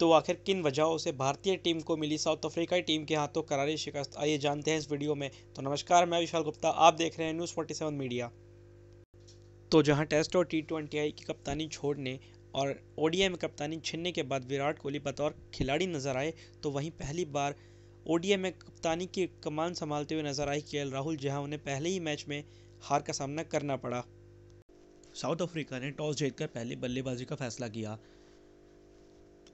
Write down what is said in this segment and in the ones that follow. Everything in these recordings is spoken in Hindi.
तो आखिर किन वजहों से भारतीय टीम को मिली साउथ अफ्रीकाई टीम के हाथों करारी शिकस्त आइए जानते हैं इस वीडियो में तो नमस्कार मैं विशाल गुप्ता आप देख रहे हैं न्यूज़ फोर्टी सेवन मीडिया तो जहां टेस्ट और टी ट्वेंटी की कप्तानी छोड़ने और ओडीआई में कप्तानी छीनने के बाद विराट कोहली बतौर खिलाड़ी नजर आए तो वहीं पहली बार ओडीआई में कप्तानी की कमान संभालते हुए नजर आए के राहुल जहां उन्हें पहले ही मैच में हार का सामना करना पड़ा साउथ अफ्रीका ने टॉस जीतकर पहले बल्लेबाजी का फैसला किया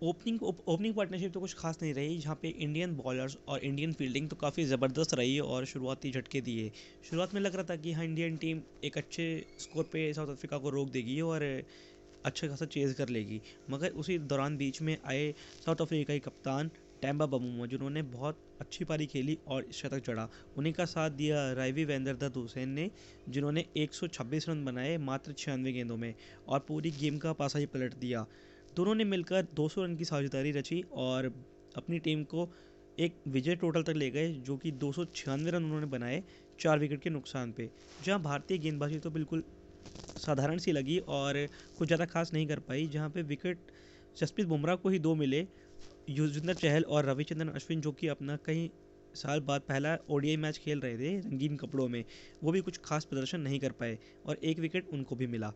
ओपनिंग ओपनिंग पार्टनरशिप तो कुछ खास नहीं रही जहाँ पे इंडियन बॉलर्स और इंडियन फील्डिंग तो काफ़ी ज़बरदस्त रही और शुरुआती झटके दिए शुरुआत में लग रहा था कि हाँ इंडियन टीम एक अच्छे स्कोर पे साउथ अफ्रीका को रोक देगी और अच्छा खासा चेज कर लेगी मगर उसी दौरान बीच में आए साउथ अफ्रीका के कप्तान टैम्बा बमूमा जिन्होंने बहुत अच्छी पारी खेली और शतक चढ़ा उन्हीं का साथ दिया रायवी वेंदर दत्त हुसैन ने जिन्होंने 126 रन बनाए मात्र छियानवे गेंदों में और पूरी गेम का पासा ही पलट दिया दोनों ने मिलकर 200 रन की साझेदारी रची और अपनी टीम को एक विजय टोटल तक ले गए जो कि दो रन उन्होंने बनाए चार विकेट के नुकसान पे जहां भारतीय गेंदबाजी तो बिल्कुल साधारण सी लगी और कुछ ज़्यादा खास नहीं कर पाई जहां पे विकेट जसप्रीत बुमराह को ही दो मिले युजविंदर चहल और रविचंद्रन अश्विन जो कि अपना कई साल बाद पहला ओडीआई मैच खेल रहे थे रंगीन कपड़ों में वो भी कुछ खास प्रदर्शन नहीं कर पाए और एक विकेट उनको भी मिला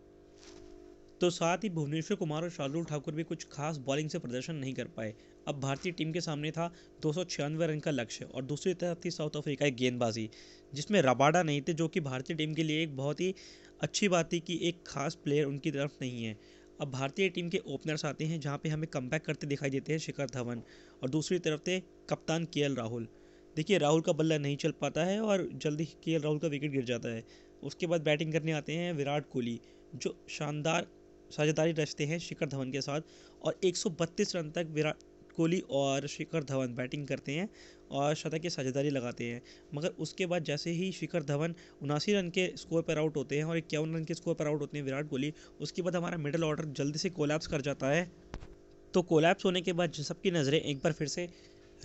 तो साथ ही भुवनेश्वर कुमार और शार्दुल ठाकुर भी कुछ खास बॉलिंग से प्रदर्शन नहीं कर पाए अब भारतीय टीम के सामने था दो रन का लक्ष्य और दूसरी तरफ थी साउथ अफ्रीका की गेंदबाजी जिसमें रबाडा नहीं थे जो कि भारतीय टीम के लिए एक बहुत ही अच्छी बात थी कि एक खास प्लेयर उनकी तरफ नहीं है अब भारतीय टीम के ओपनर्स आते हैं जहाँ पे हमें कम करते दिखाई देते हैं शिखर धवन और दूसरी तरफ थे कप्तान के राहुल देखिए राहुल का बल्ला नहीं चल पाता है और जल्दी के राहुल का विकेट गिर जाता है उसके बाद बैटिंग करने आते हैं विराट कोहली जो शानदार साझेदारी रचते हैं शिखर धवन के साथ और 132 रन तक विराट कोहली और शिखर धवन बैटिंग करते हैं और शतक की साझेदारी लगाते हैं मगर उसके बाद जैसे ही शिखर धवन उनासी रन के स्कोर पर आउट होते हैं और इक्यावन रन के स्कोर पर आउट होते हैं विराट कोहली उसके बाद हमारा मिडल ऑर्डर जल्दी से कोलैप्स कर जाता है तो कोलैप्स होने के बाद सबकी नज़रें एक बार फिर से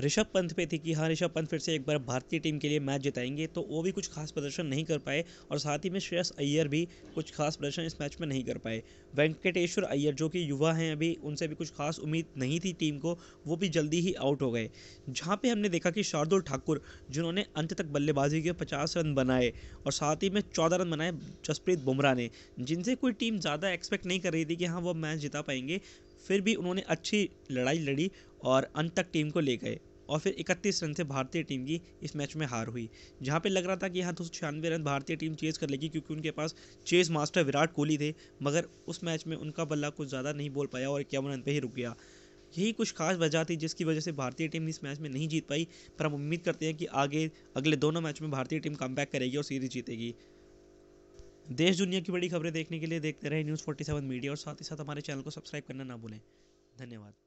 ऋषभ पंत पे थी कि हाँ ऋषभ पंत फिर से एक बार भारतीय टीम के लिए मैच जिताएंगे तो वो भी कुछ खास प्रदर्शन नहीं कर पाए और साथ ही में श्रेयस अय्यर भी कुछ खास प्रदर्शन इस मैच में नहीं कर पाए वेंकटेश्वर अय्यर जो कि युवा हैं अभी उनसे भी कुछ खास उम्मीद नहीं थी टीम को वो भी जल्दी ही आउट हो गए जहाँ पर हमने देखा कि शार्दुल ठाकुर जिन्होंने अंत तक बल्लेबाजी के पचास रन बनाए और साथ ही में चौदह रन बनाए जसप्रीत बुमराह ने जिनसे कोई टीम ज़्यादा एक्सपेक्ट नहीं कर रही थी कि हाँ वो मैच जिता पाएंगे फिर भी उन्होंने अच्छी लड़ाई लड़ी और अंत तक टीम को ले गए और फिर 31 रन से भारतीय टीम की इस मैच में हार हुई जहाँ पे लग रहा था कि यहाँ दो रन भारतीय टीम चेज कर लेगी क्योंकि उनके पास चेज मास्टर विराट कोहली थे मगर उस मैच में उनका बल्ला कुछ ज़्यादा नहीं बोल पाया और इक्यावन रन पे ही रुक गया यही कुछ खास वजह थी जिसकी वजह से भारतीय टीम इस मैच में नहीं जीत पाई पर हम उम्मीद करते हैं कि आगे अगले दोनों मैच में भारतीय टीम कम करेगी और सीरीज जीतेगी देश दुनिया की बड़ी खबरें देखने के लिए देखते रहे न्यूज़ 47 मीडिया और साथ ही साथ हमारे चैनल को सब्सक्राइब करना ना भूलें धन्यवाद